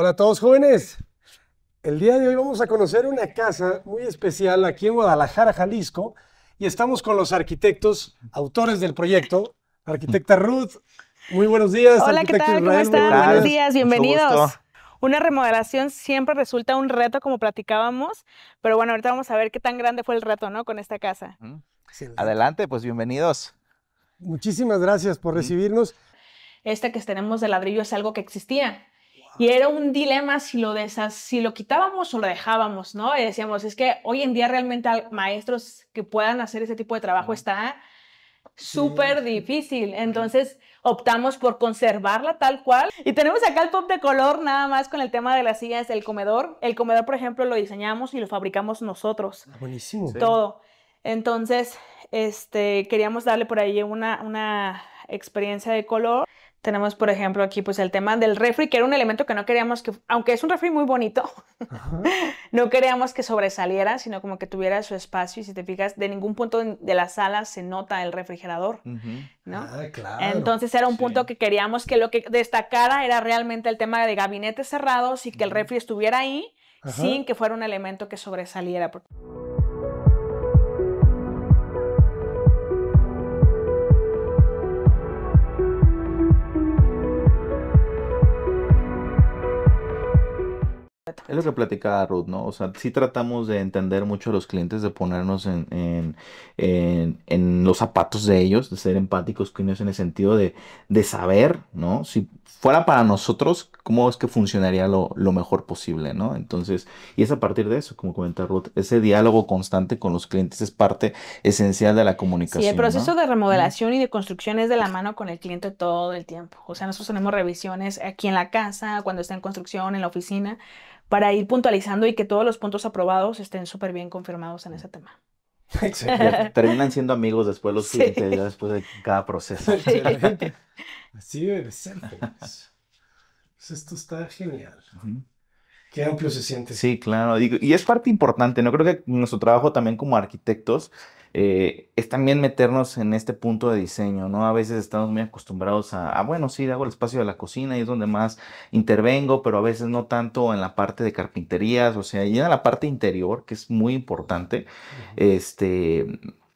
Hola a todos jóvenes. El día de hoy vamos a conocer una casa muy especial aquí en Guadalajara, Jalisco, y estamos con los arquitectos, autores del proyecto, arquitecta Ruth. Muy buenos días. Hola, ¿qué tal? ¿Cómo están? Buenos días, bienvenidos. Una remodelación siempre resulta un reto, como platicábamos, pero bueno, ahorita vamos a ver qué tan grande fue el reto, ¿no? Con esta casa. Adelante, pues bienvenidos. Muchísimas gracias por recibirnos. Esta que tenemos de ladrillo es algo que existía y era un dilema si lo, si lo quitábamos o lo dejábamos, ¿no? Y decíamos, es que hoy en día realmente maestros que puedan hacer ese tipo de trabajo está súper difícil. Entonces optamos por conservarla tal cual. Y tenemos acá el pop de color nada más con el tema de las sillas del comedor. El comedor, por ejemplo, lo diseñamos y lo fabricamos nosotros. Ah, buenísimo. Todo. Entonces, este, queríamos darle por ahí una, una experiencia de color. Tenemos, por ejemplo, aquí pues el tema del refri, que era un elemento que no queríamos que, aunque es un refri muy bonito, no queríamos que sobresaliera, sino como que tuviera su espacio. Y si te fijas, de ningún punto de la sala se nota el refrigerador, ah, Entonces era un punto que queríamos que lo que destacara era realmente el tema de gabinetes cerrados y que el refri estuviera ahí sin que fuera un elemento que sobresaliera. Es lo que platicaba Ruth, ¿no? O sea, sí tratamos de entender mucho a los clientes, de ponernos en, los zapatos de ellos, de ser empáticos con ellos en el sentido de, de saber, ¿no? Si fuera para nosotros, cómo es que funcionaría lo, mejor posible, ¿no? Entonces, y es a partir de eso, como comenta Ruth, ese diálogo constante con los clientes es parte esencial de la comunicación. Sí, el proceso de remodelación y de construcción es de la mano con el cliente todo el tiempo. O sea, nosotros tenemos revisiones aquí en la casa, cuando está en construcción, en la oficina, para ir puntualizando y que todos los puntos aprobados estén súper bien confirmados en ese tema. Exacto. terminan siendo amigos después los clientes, después de cada proceso. Así debe ser. Pues. Pues esto está genial. Qué amplio se siente. Sí, claro. y es parte importante, ¿no? Creo que nuestro trabajo también como arquitectos eh, es también meternos en este punto de diseño, ¿no? A veces estamos muy acostumbrados a, ah, bueno, sí, hago el espacio de la cocina y es donde más intervengo, pero a veces no tanto en la parte de carpinterías, o sea, y en la parte interior, que es muy importante, este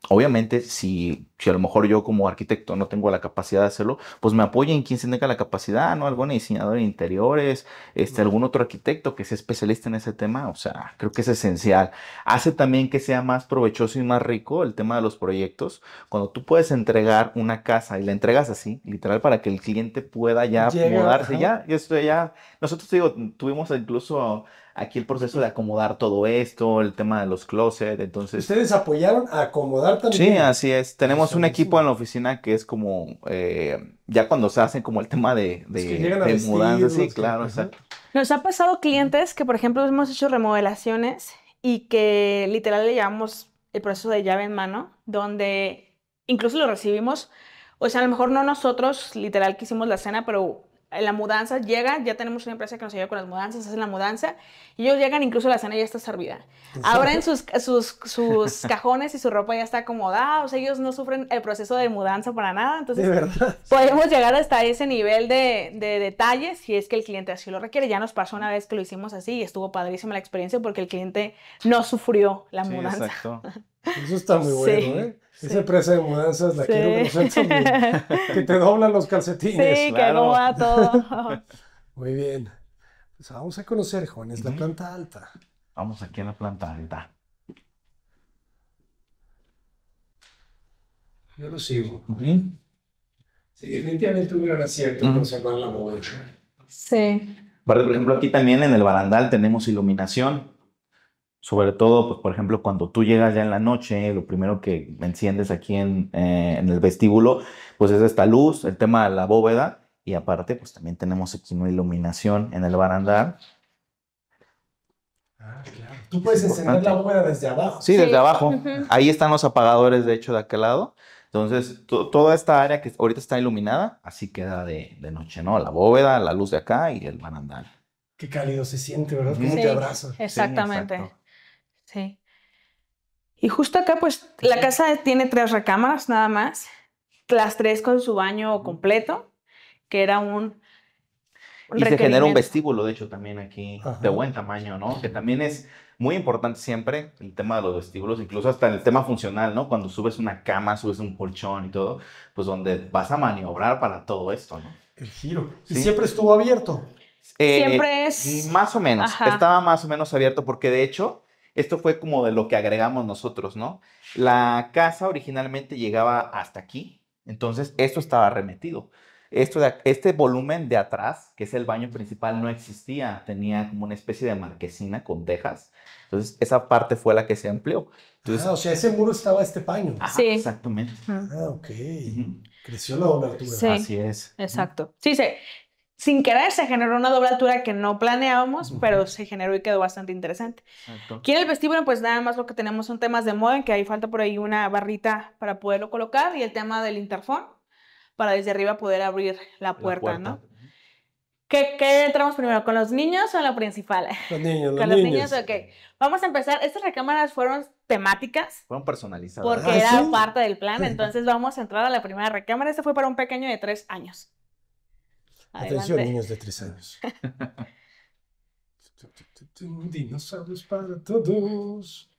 Obviamente, si, si a lo mejor yo como arquitecto no tengo la capacidad de hacerlo, pues me apoyen quien se tenga la capacidad, ¿no? Algún diseñador de interiores, este, algún otro arquitecto que sea especialista en ese tema, o sea, creo que es esencial. Hace también que sea más provechoso y más rico el tema de los proyectos. Cuando tú puedes entregar una casa y la entregas así, literal, para que el cliente pueda ya mudarse, ya, esto ya. Nosotros, digo, tuvimos incluso aquí el proceso de acomodar todo esto, el tema de los closets, entonces... ¿Ustedes apoyaron a acomodar también? Sí, así es. Tenemos un equipo en la oficina que es como, eh, ya cuando se hace como el tema de, de, mudanza, sí, claro, Nos ha pasado clientes que, por ejemplo, hemos hecho remodelaciones y que literal le llamamos el proceso de llave en mano, donde incluso lo recibimos, o sea, a lo mejor no nosotros literal que hicimos la cena, pero la mudanza, llega, ya tenemos una empresa que nos ayuda con las mudanzas, hacen la mudanza, y ellos llegan, incluso la cena ya está servida. Ahora en sus, cajones y su ropa ya está acomodada, o sea, ellos no sufren el proceso de mudanza para nada, entonces podemos llegar hasta ese nivel de, detalles, si es que el cliente así lo requiere. Ya nos pasó una vez que lo hicimos así y estuvo padrísima la experiencia porque el cliente no sufrió la mudanza. Exacto. Eso está muy bueno, ¿eh? Esa empresa de mudanzas la quiero conocer también. Que te doblan los calcetines. Sí, que no va todo. Muy bien. Pues vamos a conocer, es la planta alta. Vamos aquí a la planta alta. Yo lo sigo. Sí, definitivamente un cierto, acierto se conservar la moda. Sí. por ejemplo, aquí también en el barandal tenemos iluminación sobre todo, pues, por ejemplo, cuando tú llegas ya en la noche, lo primero que enciendes aquí eh, en, el vestíbulo, pues es esta luz, el tema de la bóveda, y aparte, pues también tenemos aquí una iluminación en el barandal. Ah, claro. Tú puedes encender la bóveda desde abajo. Sí, desde abajo. Ahí están los apagadores, de hecho, de aquel lado. Entonces, toda esta área que ahorita está iluminada, así queda de, noche, ¿no? La bóveda, la luz de acá y el barandal. Qué cálido se siente, ¿verdad? abrazo. Exactamente. Sí. Y justo acá, pues la casa tiene tres recámaras nada más, las tres con su baño completo, que era un... y se genera un vestíbulo, de hecho, también aquí, de buen tamaño, ¿no? Que también es muy importante siempre el tema de los vestíbulos, incluso hasta en el tema funcional, ¿no? Cuando subes una cama, subes un colchón y todo, pues donde vas a maniobrar para todo esto, ¿no? El giro. Y siempre estuvo abierto. Eh, siempre es. Más o menos. Estaba más o menos abierto porque de hecho esto fue como de lo que agregamos nosotros, ¿no? La casa originalmente llegaba hasta aquí, entonces esto estaba arremetido Esto de, este volumen de atrás, que es el baño principal, no existía. Tenía como una especie de marquesina con tejas. Entonces, esa parte fue la que se amplió. Entonces, ah, o sea, ese muro estaba este paño. sí. Exactamente. Ah, ok. Creció la altura. Sí, Así es. Exacto. Sí, sí sin querer se generó una doblatura que no planeábamos, pero se generó y quedó bastante interesante. Exacto. Aquí en el vestíbulo, pues nada más lo que tenemos son temas de moda, que ahí falta por ahí una barrita para poderlo colocar y el tema del interfón para desde arriba poder abrir la puerta, ¿no? ¿Qué, entramos primero? ¿Con los niños o la principal? Los niños, Con los niños. ok. Vamos a empezar. Estas recámaras fueron temáticas. Fueron personalizadas. Porque ah, era parte del plan. Entonces vamos a entrar a la primera recámara. Esta fue para un pequeño de tres años. Atención, niños de tres años. Dinosaurios para todos.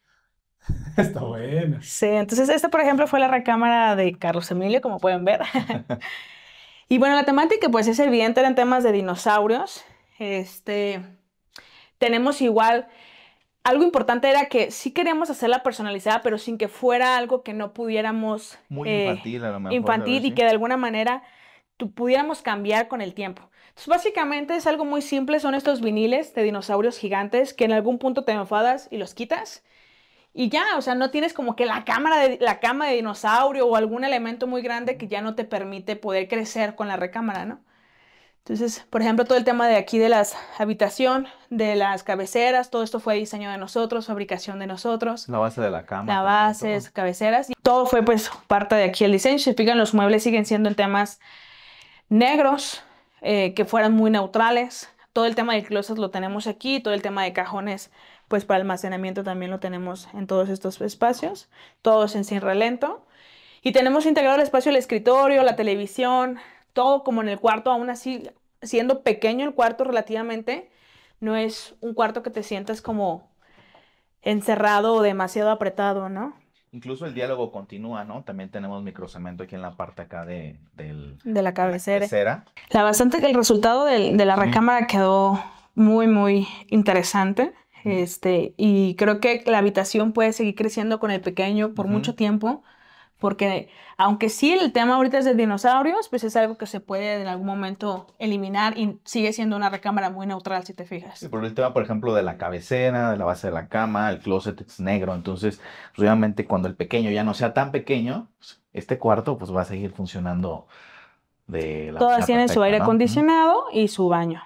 Está buena. Sí, entonces esta, por ejemplo, fue la recámara de Carlos Emilio, como pueden ver. y bueno, la temática, pues es evidente, eran temas de dinosaurios. Este, tenemos igual, algo importante era que sí queríamos hacerla personalizada, pero sin que fuera algo que no pudiéramos... Muy eh, infantil, a lo mejor. Infantil y que de alguna manera pudiéramos cambiar con el tiempo. Entonces, básicamente es algo muy simple, son estos viniles de dinosaurios gigantes que en algún punto te enfadas y los quitas. Y ya, o sea, no tienes como que la cámara de la cama de dinosaurio o algún elemento muy grande que ya no te permite poder crecer con la recámara, ¿no? Entonces, por ejemplo, todo el tema de aquí de las habitación, de las cabeceras, todo esto fue diseño de nosotros, fabricación de nosotros. La base de la cama. La base, cabeceras. todo fue pues parte de aquí el diseño. Si fijan, los muebles siguen siendo en temas negros eh, que fueran muy neutrales. Todo el tema de closets lo tenemos aquí, todo el tema de cajones, pues para almacenamiento también lo tenemos en todos estos espacios, todos en sin relento. Y tenemos integrado el espacio del escritorio, la televisión, todo como en el cuarto, aún así siendo pequeño el cuarto relativamente, no es un cuarto que te sientas como encerrado o demasiado apretado, ¿no? Incluso el diálogo continúa, ¿no? También tenemos microcemento aquí en la parte acá de, la cabecera. La, bastante que el resultado de la recámara quedó muy, muy interesante. Este, y creo que la habitación puede seguir creciendo con el pequeño por mucho tiempo porque aunque sí el tema ahorita es de dinosaurios, pues es algo que se puede en algún momento eliminar y sigue siendo una recámara muy neutral si te fijas. Sí, el tema, por ejemplo, de la cabecera, de la base de la cama, el closet es negro, entonces pues, obviamente cuando el pequeño ya no sea tan pequeño, pues, este cuarto pues va a seguir funcionando de la Todas tienen su aire acondicionado y su baño.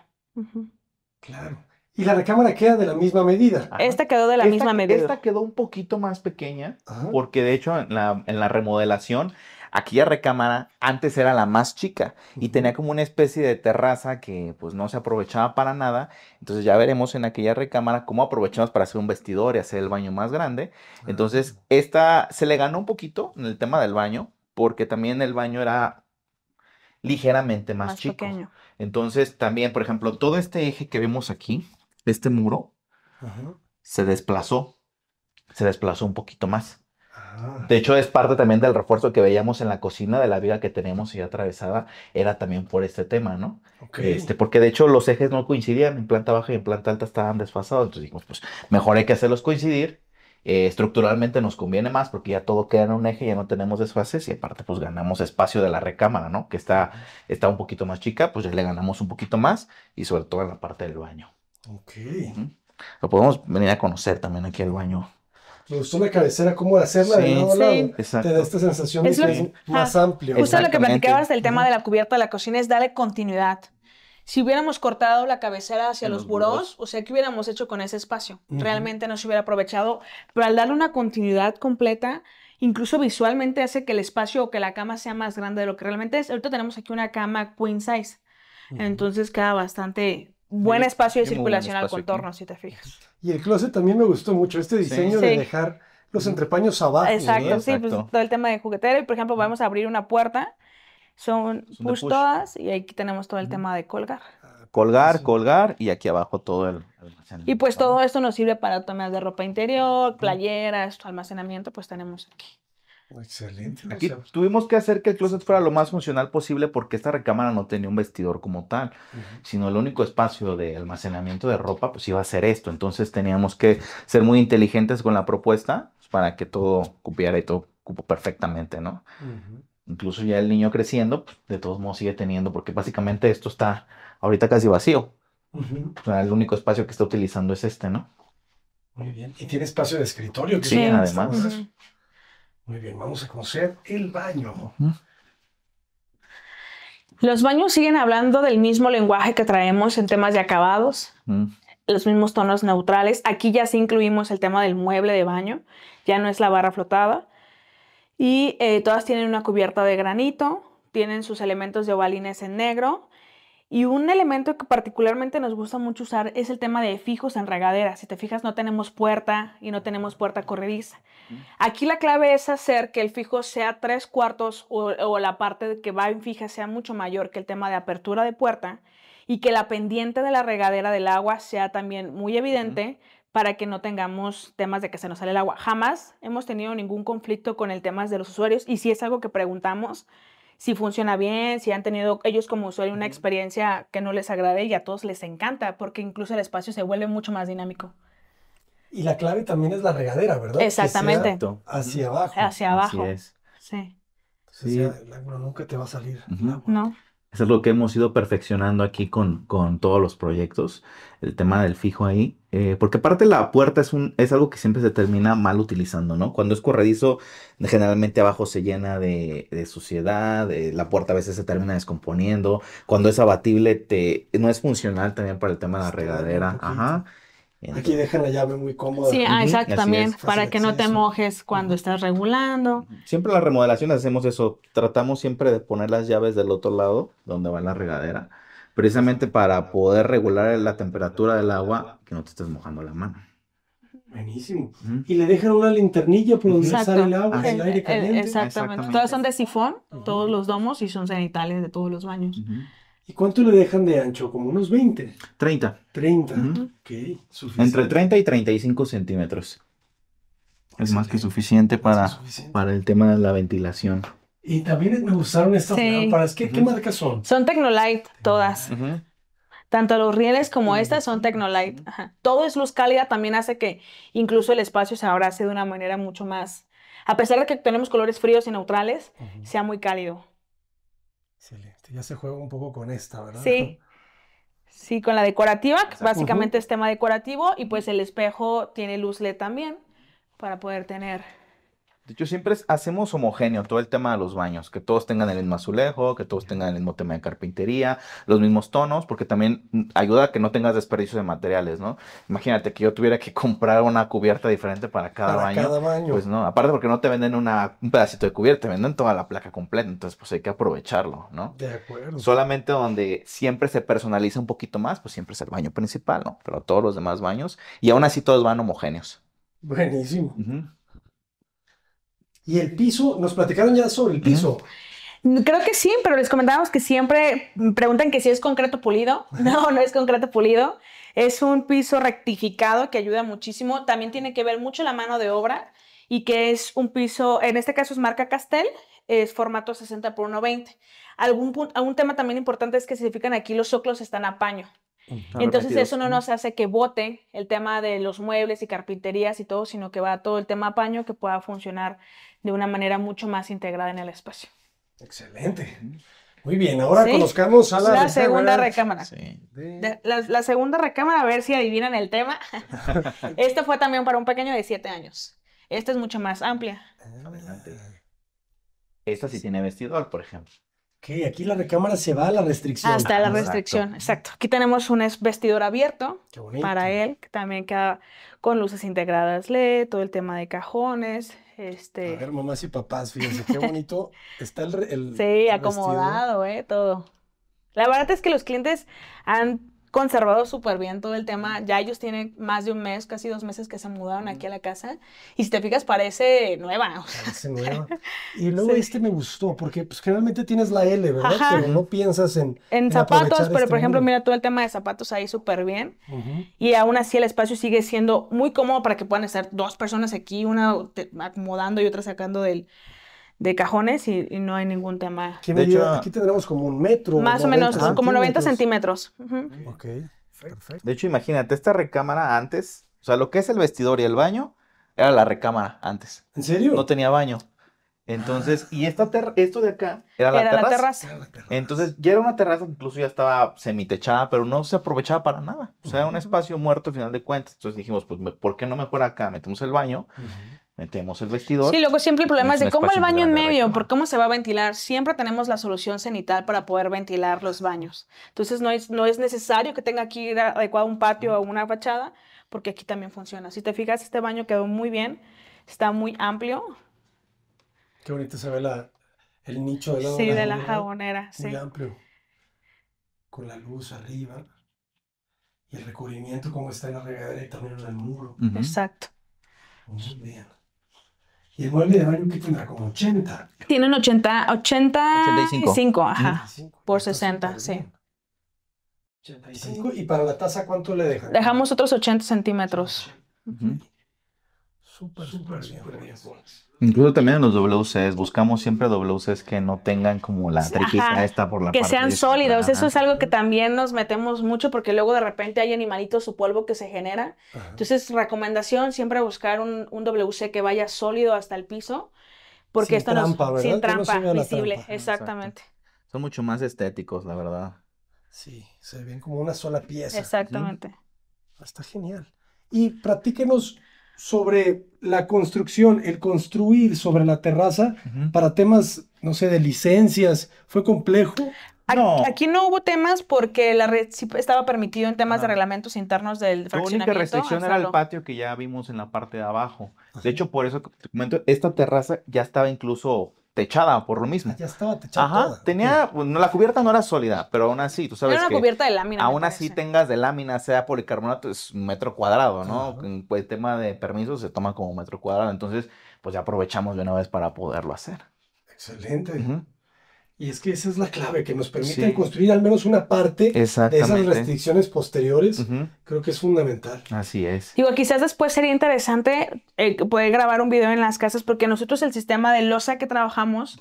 Claro. Y la recámara queda de la misma medida. Esta quedó de la misma medida. Esta quedó un poquito más pequeña, porque de hecho en la, remodelación aquella recámara antes era la más chica y tenía como una especie de terraza que pues no se aprovechaba para nada. Entonces ya veremos en aquella recámara cómo aprovechamos para hacer un vestidor y hacer el baño más grande. Ah. Entonces esta se le ganó un poquito en el tema del baño porque también el baño era ligeramente más, más chico. Entonces también, por ejemplo, todo este eje que vemos aquí, este muro se desplazó, se desplazó un poquito más. Ah. De hecho, es parte también del refuerzo que veíamos en la cocina de la vida que tenemos y atravesada, era también por este tema, ¿no? Este, porque de hecho los ejes no coincidían, en planta baja y en planta alta estaban desfasados, entonces dijimos, pues mejor hay que hacerlos coincidir eh, estructuralmente nos conviene más porque ya todo queda en un eje, ya no tenemos desfases y aparte pues ganamos espacio de la recámara, ¿no? Que está, está un poquito más chica, pues ya le ganamos un poquito más y sobre todo en la parte del baño. Ok. Lo podemos venir a conocer también aquí al baño. Me gustó la cabecera, cómo hacerla de lado Sí, Te da esta sensación de que es más amplio. Justo lo que platicabas del tema de la cubierta de la cocina es darle continuidad si hubiéramos cortado la cabecera hacia los, burros o sea, ¿qué hubiéramos hecho con ese espacio? Realmente no se hubiera aprovechado, pero al darle una continuidad completa, incluso visualmente hace que el espacio o que la cama sea más grande de lo que realmente es. Ahorita tenemos aquí una cama queen size, entonces queda bastante Buen espacio de circulación al contorno, si te fijas. Y el closet también me gustó mucho, este diseño de dejar los entrepaños abajo. Exacto, sí, pues todo el tema de juguetero Y por ejemplo, vamos a abrir una puerta, son, son y aquí tenemos todo el tema de colgar. Colgar, colgar, y aquí abajo todo el, almacenamiento. Y pues todo esto nos sirve para tomas de ropa interior, playeras, almacenamiento, pues tenemos aquí. Excelente. Aquí tuvimos que hacer que el closet fuera lo más funcional posible porque esta recámara no tenía un vestidor como tal, sino el único espacio de almacenamiento de ropa pues iba a ser esto. Entonces teníamos que ser muy inteligentes con la propuesta pues, para que todo cupiera y todo cupo perfectamente, ¿no? Incluso ya el niño creciendo, pues, de todos modos sigue teniendo, porque básicamente esto está ahorita casi vacío. o sea, el único espacio que está utilizando es este, ¿no? Muy bien. Y tiene espacio de escritorio. Sí, además. Muy bien, vamos a conocer el baño. Los baños siguen hablando del mismo lenguaje que traemos en temas de acabados, mm. los mismos tonos neutrales. Aquí ya sí incluimos el tema del mueble de baño, ya no es la barra flotada. Y eh, todas tienen una cubierta de granito, tienen sus elementos de ovalines en negro, y un elemento que particularmente nos gusta mucho usar es el tema de fijos en regadera. Si te fijas, no tenemos puerta y no tenemos puerta corrediza. Aquí la clave es hacer que el fijo sea tres cuartos o, la parte que va en fija sea mucho mayor que el tema de apertura de puerta y que la pendiente de la regadera del agua sea también muy evidente. para que no tengamos temas de que se nos sale el agua. Jamás hemos tenido ningún conflicto con el tema de los usuarios y si es algo que preguntamos, si funciona bien, si han tenido ellos como usuario una experiencia que no les agrade y a todos les encanta, porque incluso el espacio se vuelve mucho más dinámico. Y la clave también es la regadera, ¿verdad? Exactamente. Hacia abajo. Hacia abajo. es. Sí. Sí. el ángulo nunca te va a salir. No es lo que hemos ido perfeccionando aquí con, con todos los proyectos, el tema del fijo ahí, eh, porque aparte la puerta es, un, es algo que siempre se termina mal utilizando, ¿no? Cuando es corredizo, generalmente abajo se llena de, suciedad, eh, la puerta a veces se termina descomponiendo, cuando es abatible te, no es funcional también para el tema de la pues regadera, ajá. Aquí dejan la llave muy cómoda. Sí, ah, también, para que no te mojes cuando estás regulando. Siempre las remodelaciones hacemos eso, tratamos siempre de poner las llaves del otro lado, donde va la regadera, precisamente para poder regular la temperatura del agua, que no te estés mojando la mano. Buenísimo. Y le dejan una linternilla por donde sale el agua, ah, el, aire eh, eh, caliente. exactamente. Todas son de sifón, todos los domos y son cenitales de todos los baños. ¿Y cuánto le dejan de ancho? Como unos 20. 30. 30. Ok, suficiente. Entre 30 y 35 centímetros. Es más que suficiente para, para el tema de la ventilación. Y también me gustaron estas lámparas. ¿Qué, marcas son? Son Tecnolite, todas. Tanto los rieles como estas son Tecnolite. Todo es luz cálida, también hace que incluso el espacio se abrace de una manera mucho más. A pesar de que tenemos colores fríos y neutrales, sea muy cálido. Excelente. Este, ya se juega un poco con esta, ¿verdad? Sí. Sí, con la decorativa, básicamente es tema decorativo y pues el espejo tiene luz LED también para poder tener de hecho, siempre hacemos homogéneo todo el tema de los baños, que todos tengan el mismo azulejo, que todos tengan el mismo tema de carpintería, los mismos tonos, porque también ayuda a que no tengas desperdicio de materiales, ¿no? Imagínate que yo tuviera que comprar una cubierta diferente para cada para baño. Cada baño. Pues no, aparte porque no te venden una, un pedacito de cubierta, te venden toda la placa completa, entonces pues hay que aprovecharlo, ¿no? De acuerdo. Solamente donde siempre se personaliza un poquito más, pues siempre es el baño principal, ¿no? Pero todos los demás baños, y aún así todos van homogéneos. Buenísimo. Y el piso, nos platicaron ya sobre el piso. Creo que sí, pero les comentábamos que siempre preguntan que si es concreto pulido. No, no es concreto pulido. Es un piso rectificado que ayuda muchísimo. También tiene que ver mucho la mano de obra y que es un piso, en este caso es marca Castel, es formato 60 por 120. Algún, un tema también importante es que se fijan aquí los soclos están a paño. Entonces eso no nos hace que vote el tema de los muebles y carpinterías y todo, sino que va todo el tema paño que pueda funcionar de una manera mucho más integrada en el espacio. Excelente. Muy bien, ahora conozcamos a la, segunda recámara. La, segunda recámara, a ver si adivinan el tema. Esta fue también para un pequeño de siete años. Esta es mucho más amplia. Ah. Adelante. Esta sí tiene vestidor, por ejemplo aquí la recámara se va a la restricción. Hasta la restricción, exacto. Aquí tenemos un vestidor abierto para él, que también queda con luces integradas LED, todo el tema de cajones. Este... A ver, mamás y papás, fíjense qué bonito está el. el sí, acomodado, ¿eh? Todo. La verdad es que los clientes han conservado súper bien todo el tema. Ya ellos tienen más de un mes, casi dos meses que se mudaron aquí a la casa. Y si te fijas, parece nueva. Parece nueva. Y luego este me gustó, porque pues generalmente tienes la L, ¿verdad? Pero no piensas en... En, zapatos, pero este por ejemplo, mira todo el tema de zapatos ahí súper bien. Y aún así el espacio sigue siendo muy cómodo para que puedan estar dos personas aquí, una acomodando y otra sacando del de cajones y, no hay ningún tema. De hecho, aquí tendremos como un metro. Más o menos, como 90 centímetros. Ok, perfecto. De hecho, imagínate, esta recámara antes, o sea, lo que es el vestidor y el baño, era la recámara antes. ¿En serio? No tenía baño. Entonces, y esta esto de acá era, la, terraza. Entonces, ya era una terraza incluso ya estaba semitechada, pero no se aprovechaba para nada. O sea, era un espacio muerto al final de cuentas. Entonces dijimos, pues, ¿por qué no mejor acá? Metemos el baño metemos el vestidor. Sí, luego siempre el problema es, de cómo el baño en medio, por cómo se va a ventilar. Siempre tenemos la solución cenital para poder ventilar los baños. Entonces no es, no es necesario que tenga aquí adecuado un patio o una fachada, porque aquí también funciona. Si te fijas, este baño quedó muy bien, está muy amplio. Qué bonito se ve el nicho de la Sí, de la jabonera, sí. Muy amplio, con la luz arriba y el recubrimiento como está en la regadera y también en el muro. Exacto. Muy bien. Y el mueble de baño que tendrá como 80. Tienen 80, 80 85. ajá. por 60, sí. 85. ¿Y para la taza cuánto le dejan? Dejamos otros 80 centímetros súper, súper, bien. Incluso también en los WCs, buscamos siempre WCs que no tengan como la triquita esta por la Que sean sólidos, eso es algo que también nos metemos mucho porque luego de repente hay animalitos o polvo que se genera. Entonces, recomendación siempre buscar un, WC que vaya sólido hasta el piso porque sin trampa, sin trampa, visible, exactamente. Son mucho más estéticos, la verdad. Sí, se ven como una sola pieza. Exactamente. Ah, está genial. Y practíquenos sobre la construcción, el construir sobre la terraza para temas, no sé, de licencias, fue complejo. Aquí no, hubo temas porque la red sí estaba permitido en temas de reglamentos internos del fraccionamiento. La única restricción era el patio que ya vimos en la parte de abajo. De hecho, por eso, te esta terraza ya estaba incluso techada por lo mismo. Ya estaba techada. Ajá, tenía, pues, la cubierta no era sólida, pero aún así, tú sabes. Era una cubierta de lámina. Aún así tengas de lámina, sea policarbonato, es un metro cuadrado, ¿no? el tema de permisos se toma como metro cuadrado, entonces pues ya aprovechamos de una vez para poderlo hacer. Excelente. Y es que esa es la clave, que nos permiten construir al menos una parte de esas restricciones posteriores. Creo que es fundamental. Así es. Digo, quizás después sería interesante eh, poder grabar un video en las casas, porque nosotros el sistema de losa que trabajamos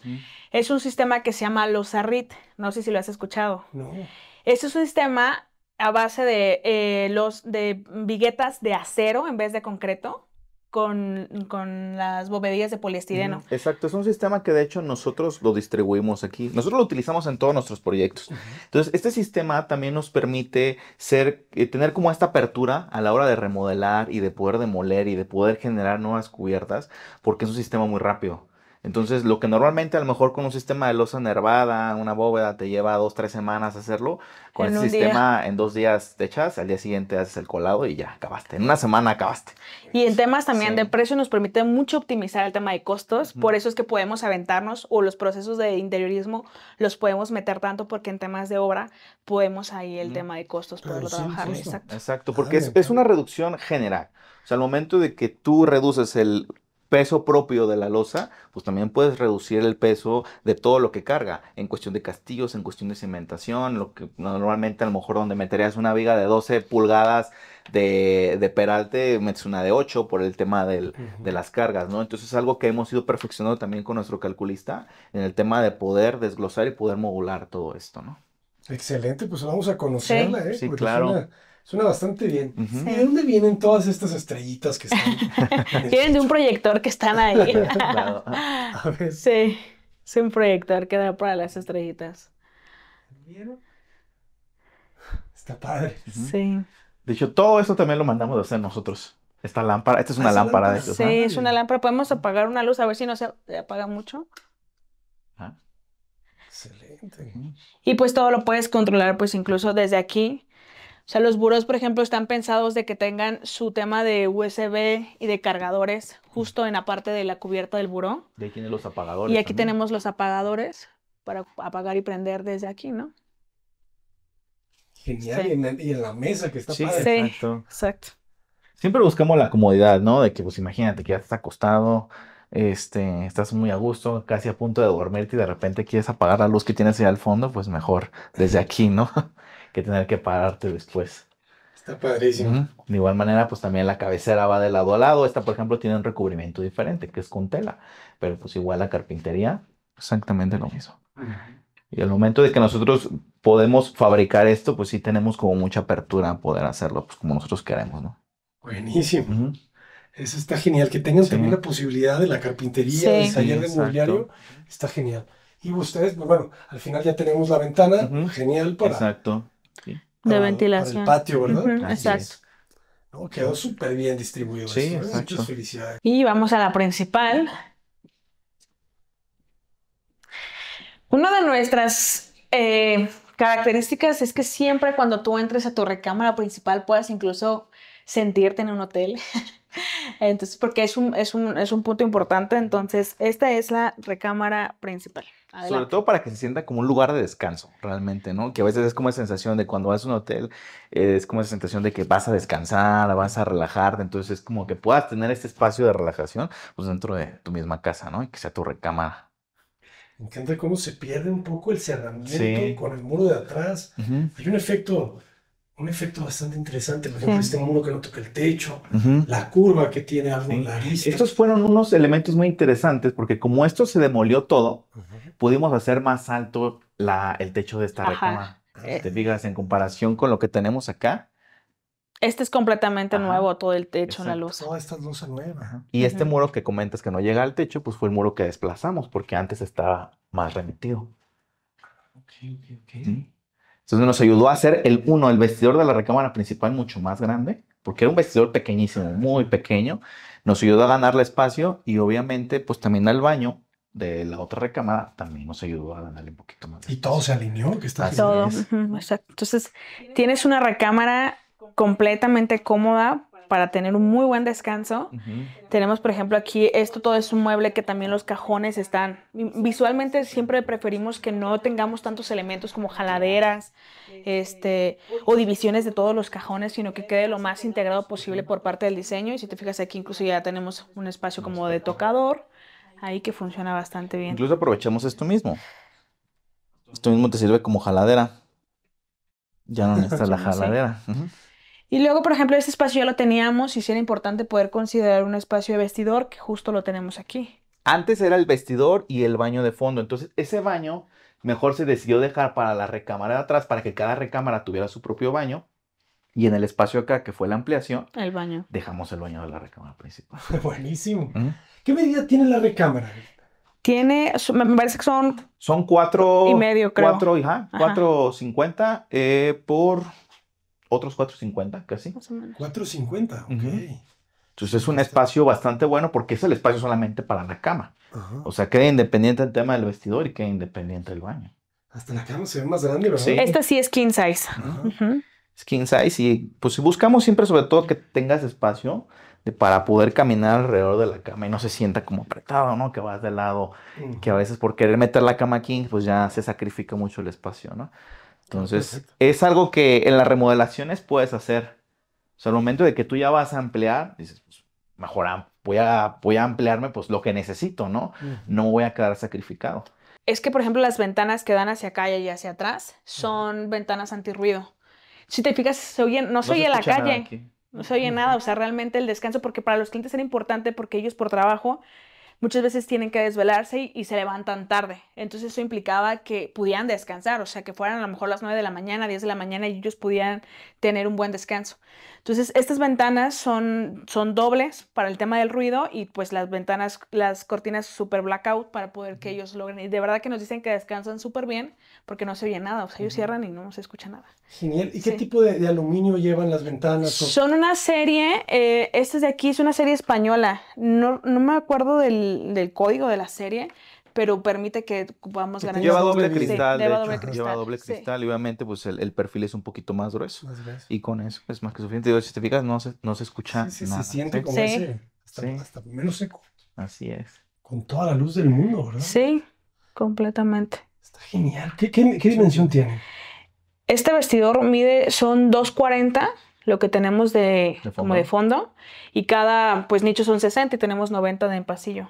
es un sistema que se llama losa RIT. No sé si lo has escuchado. No. Este es un sistema a base de, eh, los, de viguetas de acero en vez de concreto con, con, las bovedillas de poliestireno. Exacto, es un sistema que de hecho nosotros lo distribuimos aquí. Nosotros lo utilizamos en todos nuestros proyectos. Entonces, este sistema también nos permite ser, eh, tener como esta apertura a la hora de remodelar y de poder demoler y de poder generar nuevas cubiertas, porque es un sistema muy rápido. Entonces, lo que normalmente a lo mejor con un sistema de losa nervada, una bóveda, te lleva dos, tres semanas hacerlo, con el este sistema en dos días te echas, al día siguiente haces el colado y ya acabaste. En una semana acabaste. Y en temas también de precio nos permite mucho optimizar el tema de costos, por eso es que podemos aventarnos o los procesos de interiorismo los podemos meter tanto porque en temas de obra podemos ahí el tema de costos poderlo trabajar. exacto. porque es una reducción general. O sea, al momento de que tú reduces el peso propio de la losa, pues también puedes reducir el peso de todo lo que carga, en cuestión de castillos, en cuestión de cimentación, lo que normalmente a lo mejor donde meterías una viga de 12 pulgadas de, peralte, metes una de 8 por el tema del, de las cargas, ¿no? Entonces es algo que hemos ido perfeccionando también con nuestro calculista en el tema de poder desglosar y poder modular todo esto, ¿no? Excelente, pues vamos a conocerla, ¿eh? Sí, claro Suena bastante bien. ¿De dónde vienen todas estas estrellitas que están? vienen de un proyector que están ahí. A ver. Sí, es un proyector que da para las estrellitas. ¿Vieron? Está padre. Sí. De hecho, todo esto también lo mandamos a hacer nosotros. Esta lámpara, esta es una ah, lámpara, de Sí, es una lámpara. Podemos apagar una luz a ver si no se apaga mucho. Ah. Excelente. Y pues todo lo puedes controlar, pues incluso desde aquí o sea, los buros, por ejemplo, están pensados de que tengan su tema de USB y de cargadores justo en la parte de la cubierta del buró. De aquí tienen los apagadores. Y aquí tenemos los apagadores para apagar y prender desde aquí, ¿no? Genial, y, en la, mesa que está padre. Sí, exacto. Siempre buscamos la comodidad, ¿no? De que, pues imagínate que ya estás acostado, este, estás muy a gusto, casi a punto de dormirte y de repente quieres apagar la luz que tienes allá al fondo, pues mejor desde aquí, ¿no? que tener que pararte después. Está padrísimo. De igual manera, pues también la cabecera va de lado a lado. Esta, por ejemplo, tiene un recubrimiento diferente, que es con tela. Pero pues igual la carpintería, exactamente lo mismo. Y al momento de que nosotros podemos fabricar esto, pues sí tenemos como mucha apertura a poder hacerlo pues, como nosotros queremos, ¿no? Buenísimo. Eso está genial. Que tengan también la posibilidad de la carpintería, de del de mobiliario, está genial. Y ustedes, pues, bueno, al final ya tenemos la ventana, genial para... Exacto de ventilación. el patio, ¿verdad? exacto. quedó súper bien distribuido. Sí, ¿eh? Muchas felicidades. Y vamos a la principal. Una de nuestras eh, características es que siempre cuando tú entres a tu recámara principal puedas incluso sentirte en un hotel. Entonces, porque es un, es, un, punto importante, entonces esta es la recámara principal. Sobre todo para que se sienta como un lugar de descanso, realmente, ¿no? Que a veces es como esa sensación de cuando vas a un hotel, eh, es como esa sensación de que vas a descansar, vas a relajarte, entonces es como que puedas tener este espacio de relajación pues dentro de tu misma casa, ¿no? Y que sea tu recámara. Me encanta cómo se pierde un poco el cerramiento con el muro de atrás. Hay un efecto un efecto bastante interesante, por ejemplo, este muro que no toca el techo, la curva que tiene algo en la vista. Estos fueron unos elementos muy interesantes porque como esto se demolió todo, pudimos hacer más alto la, el techo de esta ah. Te fijas, en comparación con lo que tenemos acá. Este es completamente nuevo, todo el techo, la luz. Toda esta luz nueva. Y este muro que comentas que no llega al techo, pues fue el muro que desplazamos porque antes estaba más remitido. Ok, ok, ok. Entonces nos ayudó a hacer el uno, el vestidor de la recámara principal mucho más grande, porque era un vestidor pequeñísimo, muy pequeño. Nos ayudó a ganarle espacio y obviamente pues también al baño de la otra recámara también nos ayudó a ganarle un poquito más. Y todo se alineó, que está Todo, Entonces tienes una recámara completamente cómoda para tener un muy buen descanso. Tenemos, por ejemplo, aquí esto todo es un mueble que también los cajones están. Visualmente siempre preferimos que no tengamos tantos elementos como jaladeras este, este o divisiones de todos los cajones, sino que quede lo más integrado posible por parte del diseño. Y si te fijas aquí, incluso ya tenemos un espacio como de tocador ahí que funciona bastante bien. Incluso aprovechamos esto mismo. Esto mismo te sirve como jaladera. Ya no necesitas la jaladera. Y luego, por ejemplo, este espacio ya lo teníamos y sí era importante poder considerar un espacio de vestidor, que justo lo tenemos aquí. Antes era el vestidor y el baño de fondo, entonces ese baño mejor se decidió dejar para la recámara de atrás, para que cada recámara tuviera su propio baño. Y en el espacio acá, que fue la ampliación, el baño. Dejamos el baño de la recámara principal. Buenísimo. ¿Qué medida tiene la recámara? Tiene, me parece que son... Son cuatro... Y medio, creo. Cuatro, ajá, cuatro cincuenta eh, por otros 4.50 casi. 4.50, ok. Entonces es un espacio bastante bueno porque es el espacio solamente para la cama. O sea, queda independiente el tema del vestidor y queda independiente el baño. Hasta la cama se ve más grande, ¿verdad? Sí. Esta sí es king size. king size y pues si buscamos siempre sobre todo que tengas espacio de, para poder caminar alrededor de la cama y no se sienta como apretado, ¿no? Que vas de lado, mm. que a veces por querer meter la cama aquí, pues ya se sacrifica mucho el espacio, ¿no? Entonces, es algo que en las remodelaciones puedes hacer. O sea, al momento de que tú ya vas a ampliar, dices, pues, mejor voy a, voy a ampliarme pues lo que necesito, ¿no? No voy a quedar sacrificado. Es que, por ejemplo, las ventanas que dan hacia calle y hacia atrás son ventanas antirruido. Si te fijas, no se en oye la calle, no se oye nada, o sea, realmente el descanso, porque para los clientes era importante porque ellos por trabajo muchas veces tienen que desvelarse y, se levantan tarde. Entonces eso implicaba que pudieran descansar, o sea, que fueran a lo mejor las 9 de la mañana, 10 de la mañana y ellos pudieran tener un buen descanso. Entonces estas ventanas son, son dobles para el tema del ruido y pues las ventanas, las cortinas super blackout para poder que ellos logren. Y de verdad que nos dicen que descansan súper bien porque no se ve nada, o sea, ellos cierran y no se escucha nada. Genial. ¿Y qué tipo de, aluminio llevan las ventanas? Son una serie, eh, esta de aquí es una serie española, no me acuerdo del del, código de la serie, pero permite que podamos ganar. Lleva doble cristal, de hecho, Lleva doble cristal y obviamente pues el, perfil es un poquito más grueso. Y con eso es más que suficiente. si te fijas, no se, no se escucha sí, nada. Se siente como ese, hasta, menos seco. Así es. Con toda la luz del mundo, ¿verdad? Sí, completamente. Está genial. ¿Qué, qué dimensión tiene? Este vestidor mide, son 240 lo que tenemos de, como de fondo y cada pues nicho son 60 y tenemos 90 de en pasillo.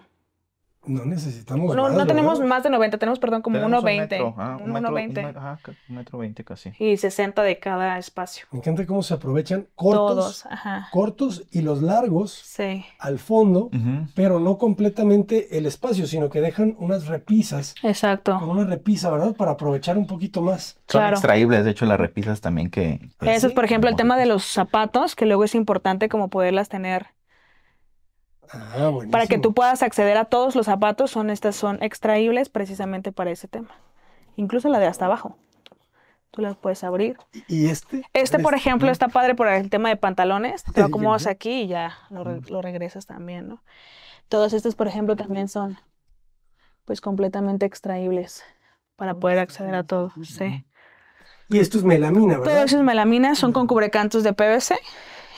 No necesitamos. No, tenemos más de 90, tenemos, perdón, como 1,20. 1.20. un, casi. Y 60 de cada espacio. Me encanta cómo se aprovechan cortos. Todos, ajá. Cortos y los largos sí. al fondo, pero no completamente el espacio, sino que dejan unas repisas. Exacto. Con una repisa, ¿verdad? Para aprovechar un poquito más. Son extraíbles, de hecho, las repisas también que. Eso es, por ejemplo, el tema de los zapatos, que luego es importante como poderlas tener Ah, para que tú puedas acceder a todos los zapatos, son estas son extraíbles precisamente para ese tema. Incluso la de hasta abajo. Tú las puedes abrir. ¿Y este? Este, por ¿Este? ejemplo, mm. está padre por el tema de pantalones. Te lo acomodas aquí y ya mm. lo, regresas también, ¿no? Todos estos, por ejemplo, también son pues completamente extraíbles para poder acceder a todo, sí. Y estos es melamina, ¿verdad? Todos melamina, son con cubrecantos de PVC.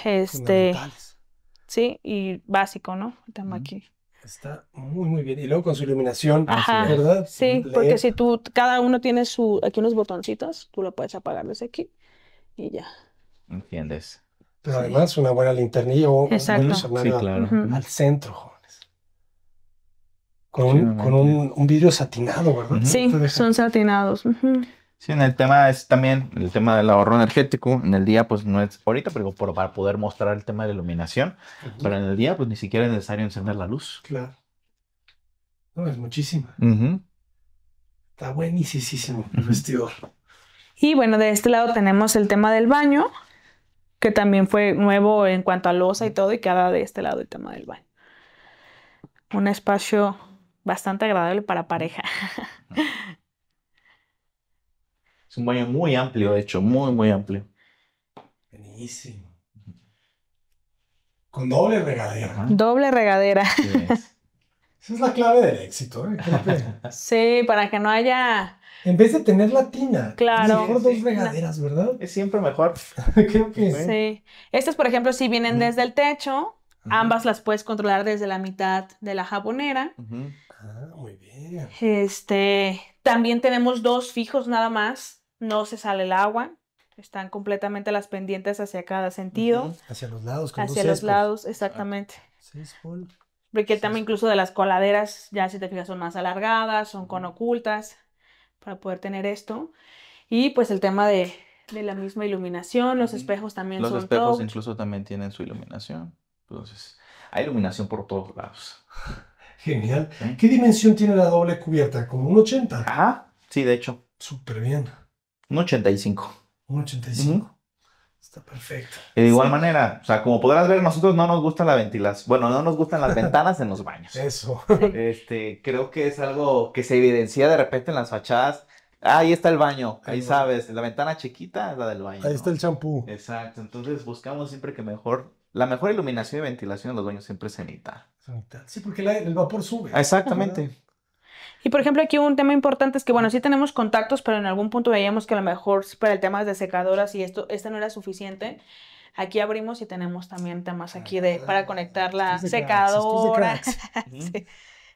Este, ¿sí? Y básico, ¿no? El tema aquí. Está muy, muy bien. Y luego con su iluminación, ¿verdad? Sí, porque si tú, cada uno tiene su, aquí unos botoncitos, tú lo puedes apagar desde aquí y ya. ¿Entiendes? Pero además una buena linterna o Exacto. al centro, jóvenes. Con, un, vidrio satinado, ¿verdad? Sí, son satinados. Sí, en el tema es también el tema del ahorro energético. En el día, pues no es ahorita, pero para poder mostrar el tema de la iluminación. Pero en el día, pues ni siquiera es necesario encender la luz. Claro. No, es muchísima. Uh Está buenísimo el vestidor. Y bueno, de este lado tenemos el tema del baño, que también fue nuevo en cuanto a losa y todo, y queda de este lado el tema del baño. Un espacio bastante agradable para pareja. Ah. Es un baño muy amplio, de hecho, muy, muy amplio. Buenísimo. Con doble regadera. Doble regadera. es. Esa es la clave del éxito, ¿eh? sí, para que no haya... En vez de tener la tina, claro, mejor dos regaderas, ¿verdad? Es siempre mejor. Creo que sí. Estas, por ejemplo, si vienen desde el techo, ambas las puedes controlar desde la mitad de la jabonera. Ah, muy bien. Este, también tenemos dos fijos nada más no se sale el agua, están completamente las pendientes hacia cada sentido. Hacia los lados, Hacia los pues. lados, exactamente. Ah, Porque el tema incluso de las coladeras, ya si te fijas, son más alargadas, son con ocultas, para poder tener esto. Y pues el tema de, la misma iluminación, los espejos también los son Los espejos incluso también tienen su iluminación. Entonces, hay iluminación por todos lados. Genial. ¿Qué dimensión tiene la doble cubierta? ¿Como un 80? Ajá, sí, de hecho. Súper bien. Un 85. Un 85. Está perfecto. de igual manera, o sea, como podrás ver, nosotros no nos gusta la ventilación. Bueno, no nos gustan las ventanas en los baños. Eso. Este, creo que es algo que se evidencia de repente en las fachadas. ahí está el baño, ahí, sabes, la ventana chiquita es la del baño. Ahí está el champú. Exacto, entonces buscamos siempre que mejor, la mejor iluminación y ventilación en los baños siempre es cenita sí, porque el vapor sube. Exactamente. Y por ejemplo, aquí un tema importante es que, bueno, sí tenemos contactos, pero en algún punto veíamos que a lo mejor para el tema de secadoras y esto, este no era suficiente. Aquí abrimos y tenemos también temas aquí de para conectar la secadora.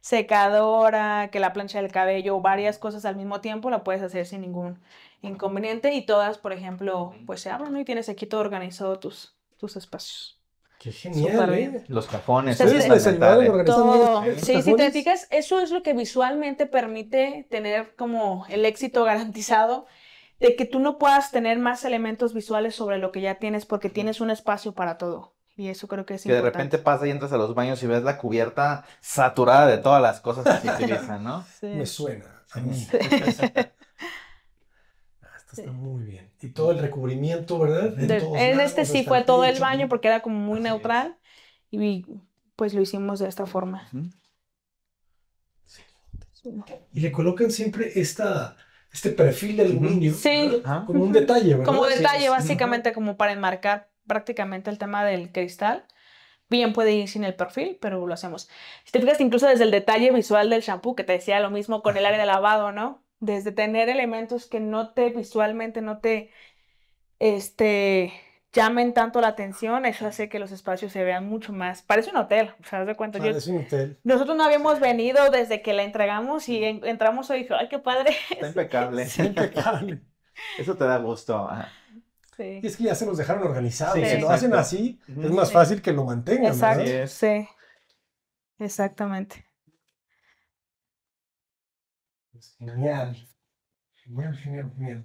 secadora, que la plancha del cabello, varias cosas al mismo tiempo, la puedes hacer sin ningún inconveniente y todas, por ejemplo, pues se abren y tienes aquí todo organizado tus, tus espacios. Qué genial, ¿eh? Los cajones. ¿eh? Sí, todo. Sí, te fijas, eso es lo que visualmente permite tener como el éxito garantizado de que tú no puedas tener más elementos visuales sobre lo que ya tienes porque tienes un espacio para todo. Y eso creo que es que de repente pasa y entras a los baños y ves la cubierta saturada de todas las cosas que se utilizan, ¿no? Sí. Me suena. A mí. Mm. Está muy bien. Y todo el recubrimiento, ¿verdad? En, en este sí fue todo el baño porque era como muy neutral y pues lo hicimos de esta forma. sí. Y le colocan siempre esta, este perfil de aluminio. Sí. Como un detalle, ¿verdad? Como detalle, básicamente, como para enmarcar prácticamente el tema del cristal. Bien puede ir sin el perfil, pero lo hacemos. Si te fijas, incluso desde el detalle visual del shampoo, que te decía lo mismo con el área de lavado, ¿no? desde tener elementos que no te visualmente, no te este, llamen tanto la atención, eso hace que los espacios se vean mucho más. Parece un hotel, o de cuenta. Parece un hotel. Nosotros no habíamos venido desde que la entregamos y entramos hoy y dije, ay, qué padre. Está impecable, impecable. Eso te da gusto. Sí. Y es que ya se los dejaron organizados. si lo hacen así, es más fácil que lo mantengan. Exacto. Sí. Exactamente. Genial. Genial, genial, genial.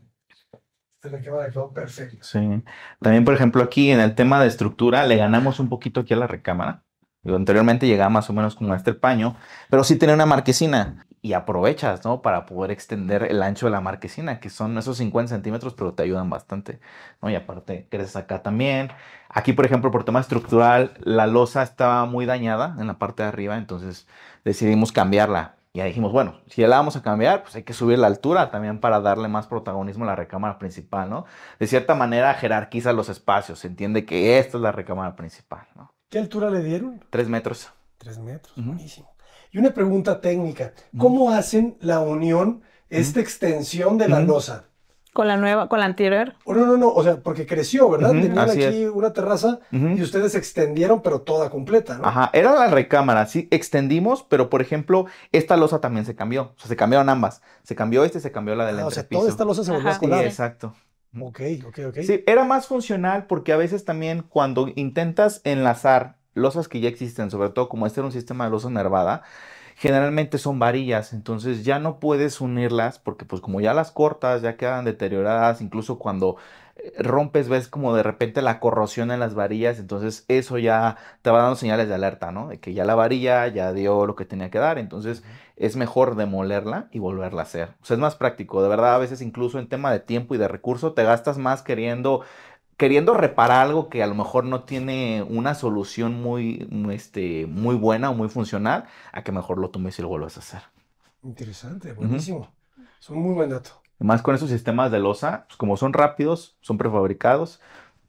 perfecto. Sí. También, por ejemplo, aquí en el tema de estructura, le ganamos un poquito aquí a la recámara. Anteriormente llegaba más o menos como este paño, pero sí tenía una marquesina y aprovechas, ¿no? Para poder extender el ancho de la marquesina, que son esos 50 centímetros, pero te ayudan bastante, ¿no? Y aparte, creces acá también. Aquí, por ejemplo, por tema estructural, la losa estaba muy dañada en la parte de arriba, entonces decidimos cambiarla ya dijimos, bueno, si ya la vamos a cambiar, pues hay que subir la altura también para darle más protagonismo a la recámara principal, ¿no? De cierta manera jerarquiza los espacios, se entiende que esta es la recámara principal, ¿no? ¿Qué altura le dieron? Tres metros. Tres metros, buenísimo. Y una pregunta técnica, ¿cómo hacen la unión, esta extensión de la losa? con la nueva, con la anterior. Oh, no, no, no, o sea, porque creció, ¿verdad? Tenían aquí una terraza y ustedes extendieron, pero toda completa, ¿no? Ajá, era la recámara, sí, extendimos, pero por ejemplo, esta losa también se cambió, o sea, se cambiaron ambas, se cambió este, se cambió la del entrepiso. Ah, o sea, toda esta losa se volvió a exacto. Ok, ok, ok. Sí, era más funcional porque a veces también cuando intentas enlazar losas que ya existen, sobre todo como este era un sistema de losa nervada, generalmente son varillas, entonces ya no puedes unirlas porque pues como ya las cortas, ya quedan deterioradas, incluso cuando eh, rompes ves como de repente la corrosión en las varillas, entonces eso ya te va dando señales de alerta, ¿no? De que ya la varilla ya dio lo que tenía que dar, entonces es mejor demolerla y volverla a hacer. O sea, es más práctico, de verdad, a veces incluso en tema de tiempo y de recurso te gastas más queriendo queriendo reparar algo que a lo mejor no tiene una solución muy, mm, este, muy buena o muy funcional, a que mejor lo tomes y lo vuelvas a hacer. Interesante, buenísimo. Son muy buen dato. Además, con esos sistemas de losa, pues, como son rápidos, son prefabricados,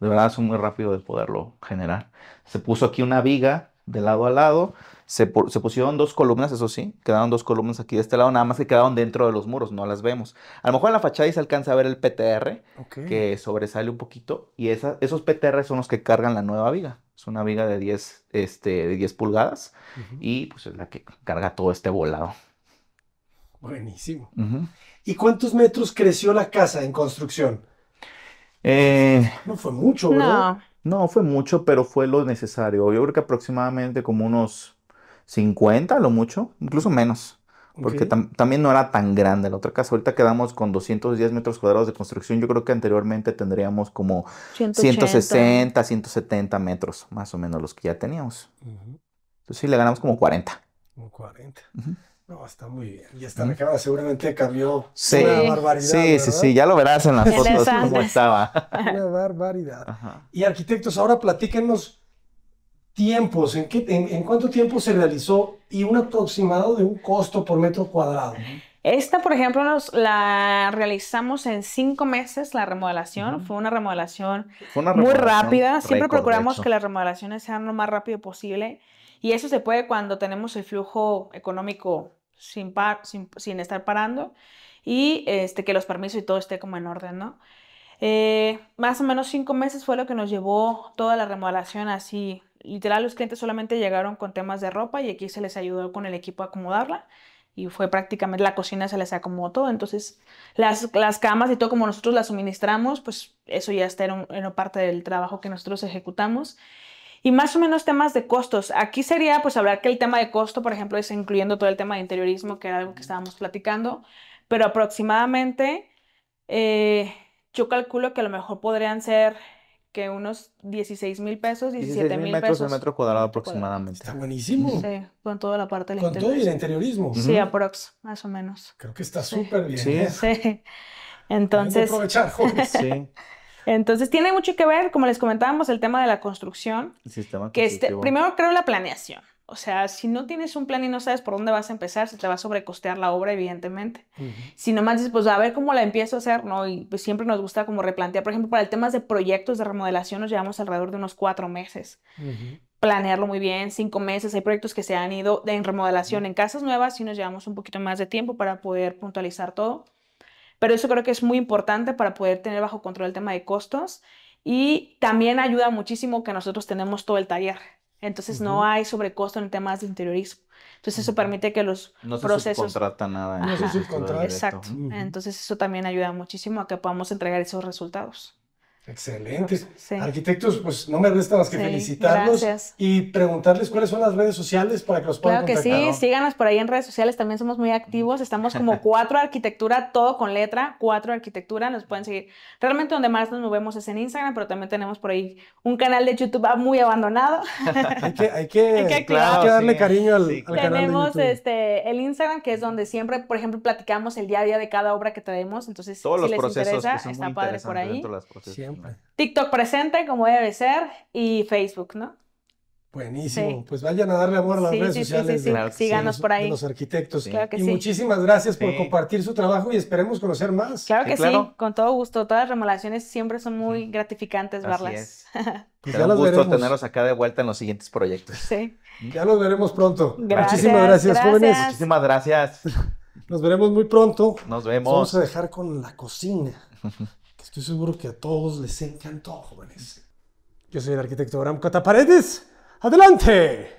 de verdad son muy rápidos de poderlo generar. Se puso aquí una viga de lado a lado. Se, pusieron dos columnas, eso sí, quedaron dos columnas aquí de este lado, nada más que quedaron dentro de los muros, no las vemos. A lo mejor en la fachada y se alcanza a ver el PTR, que sobresale un poquito, y esos PTR son los que cargan la nueva viga. Es una viga de 10, este, de pulgadas y pues es la que carga todo este volado. Buenísimo. ¿Y cuántos metros creció la casa en construcción? Eh, no fue mucho, ¿verdad? No fue mucho, pero fue lo necesario. Yo creo que aproximadamente como unos 50, lo mucho, incluso menos. Porque también no era tan grande la otra casa. Ahorita quedamos con 210 metros cuadrados de construcción. Yo creo que anteriormente tendríamos como 160, 170 metros, más o menos los que ya teníamos. Entonces sí, le ganamos como 40. Como 40. No, está muy bien. Y esta recámara seguramente cambió sí, una barbaridad. Sí, sí, sí, ya lo verás en las fotos cómo estaba. Una barbaridad. Y arquitectos, ahora platíquenos tiempos, ¿en, qué, en, cuánto tiempo se realizó y un aproximado de un costo por metro cuadrado. Esta, por ejemplo, nos la realizamos en cinco meses, la remodelación. Fue una remodelación, muy rápida. Siempre procuramos que las remodelaciones sean lo más rápido posible. Y eso se puede cuando tenemos el flujo económico sin, estar parando y este, que los permisos y todo esté como en orden, ¿no? Eh, más o menos cinco meses fue lo que nos llevó toda la remodelación así. Literal, los clientes solamente llegaron con temas de ropa y aquí se les ayudó con el equipo a acomodarla y fue prácticamente la cocina se les acomodó todo. Entonces, las, camas y todo como nosotros las suministramos, pues eso ya está, parte del trabajo que nosotros ejecutamos y más o menos temas de costos. Aquí sería pues hablar que el tema de costo, por ejemplo, es incluyendo todo el tema de interiorismo, que era algo que estábamos platicando, pero aproximadamente eh, yo calculo que a lo mejor podrían ser que unos 16 mil pesos, 17 mil metros pesos. metro cuadrado aproximadamente. Está buenísimo. Sí, con toda la parte del Con todo y el interiorismo. Sí, aprox, más o menos. Creo que está súper bien. Sí. ¿eh? sí. Entonces. aprovechar, sí. Entonces tiene mucho que ver, como les comentábamos, el tema de la construcción. El sistema que este, primero creo la planeación. O sea, si no tienes un plan y no sabes por dónde vas a empezar, se te va a sobrecostear la obra, evidentemente. Si nomás dices, pues a ver cómo la empiezo a hacer, ¿no? Y pues siempre nos gusta como replantear. Por ejemplo, para el tema de proyectos de remodelación nos llevamos alrededor de unos cuatro meses. Planearlo muy bien, cinco meses. Hay proyectos que se han ido en remodelación en casas nuevas y nos llevamos un poquito más de tiempo para poder puntualizar todo. Pero eso creo que es muy importante para poder tener bajo control el tema de costos y también ayuda muchísimo que nosotros tenemos todo el taller. Entonces no hay sobrecosto en temas de interiorismo. Entonces eso permite que los procesos... No se contrata nada. No se subcontrata. Exacto. Entonces eso también ayuda muchísimo a que podamos entregar esos resultados. Excelente. Arquitectos, pues no me resta más que felicitarlos y preguntarles cuáles son las redes sociales para que los puedan Claro que sí, síganos por ahí en redes sociales, también somos muy activos, estamos como cuatro arquitectura, todo con letra, cuatro arquitectura, nos pueden seguir. Realmente donde más nos movemos es en Instagram, pero también tenemos por ahí un canal de YouTube muy abandonado. hay, que, hay, que, darle cariño al, al Tenemos este, el Instagram, que es donde siempre, por ejemplo, platicamos el día a día de cada obra que traemos, entonces si les interesa, está padre por ahí. TikTok presente, como debe ser, y Facebook, ¿no? Buenísimo. Pues vayan a darle amor a las redes sociales. De, síganos por ahí. los arquitectos. y muchísimas gracias por compartir su trabajo y esperemos conocer más. Claro que sí, con todo gusto. Todas las remodelaciones siempre son muy gratificantes Así verlas. Es. pues un gusto tenerlos acá de vuelta en los siguientes proyectos. Sí. Ya los veremos pronto. Gracias, muchísimas gracias, jóvenes. Muchísimas gracias. Nos veremos muy pronto. Nos vemos. Nos vamos a dejar con la cocina. Estoy seguro que a todos les encantó, jóvenes. Yo soy el arquitecto Abraham Cataparedes. ¡Adelante!